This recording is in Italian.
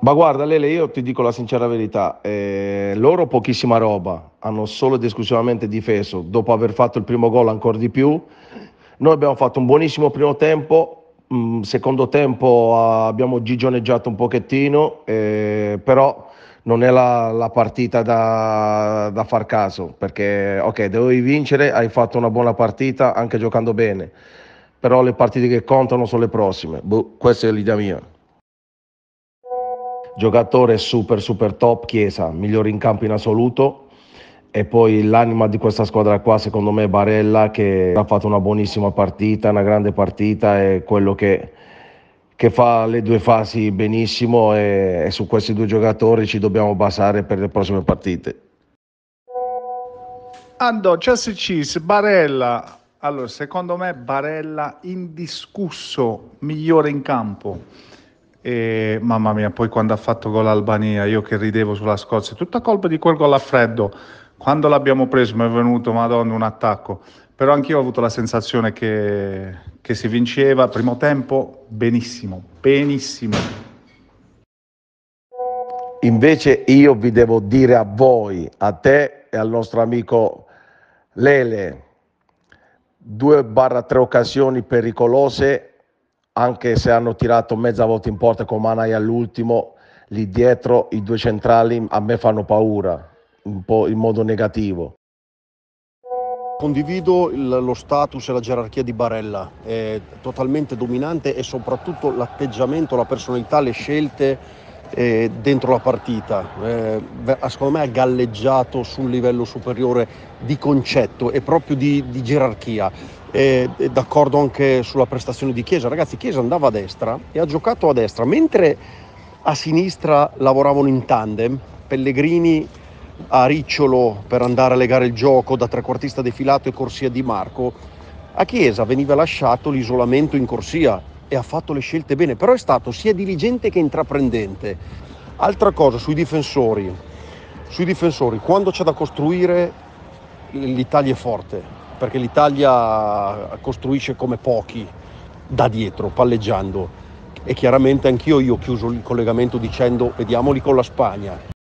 Ma guarda Lele, io ti dico la sincera verità, eh, loro pochissima roba, hanno solo ed esclusivamente difeso, dopo aver fatto il primo gol ancora di più. Noi abbiamo fatto un buonissimo primo tempo, mh, mm, secondo tempo ah, abbiamo gigioneggiato un pochettino, eh, però non è la, la partita da, da, far caso, perché ok, devi vincere, hai fatto una buona partita anche giocando bene, però le partite che contano sono le prossime, boh, questa è l'idea mia giocatore super super top, Chiesa, migliore in campo in assoluto e poi l'anima di questa squadra qua secondo me è Barella che ha fatto una buonissima partita, una grande partita è quello che, che fa le due fasi benissimo e, e su questi due giocatori ci dobbiamo basare per le prossime partite. Andò, Cessis, Barella. Allora, secondo me Barella indiscusso migliore in campo e, mamma mia, poi quando ha fatto gol l'Albania, io che ridevo sulla Scozia, tutta colpa di quel gol a freddo. Quando l'abbiamo preso mi è venuto, madonna, un attacco. Però anch'io ho avuto la sensazione che, che si vinceva. Primo tempo, benissimo, benissimo. Invece io vi devo dire a voi, a te e al nostro amico Lele, due barra tre occasioni pericolose anche se hanno tirato mezza volta in porta con Manai all'ultimo, lì dietro i due centrali a me fanno paura, un po' in modo negativo. Condivido il, lo status e la gerarchia di Barella, è totalmente dominante e soprattutto l'atteggiamento, la personalità, le scelte eh, dentro la partita. Eh, secondo me ha galleggiato su un livello superiore di concetto e proprio di, di gerarchia. Eh, d'accordo anche sulla prestazione di Chiesa. Ragazzi, Chiesa andava a destra e ha giocato a destra, mentre a sinistra lavoravano in tandem Pellegrini a Ricciolo per andare a legare il gioco da trequartista defilato e corsia di Marco. A Chiesa veniva lasciato l'isolamento in corsia e ha fatto le scelte bene, però è stato sia diligente che intraprendente. Altra cosa sui difensori, sui difensori quando c'è da costruire l'Italia è forte, perché l'Italia costruisce come pochi da dietro, palleggiando. E chiaramente anch'io io ho chiuso il collegamento dicendo vediamoli con la Spagna.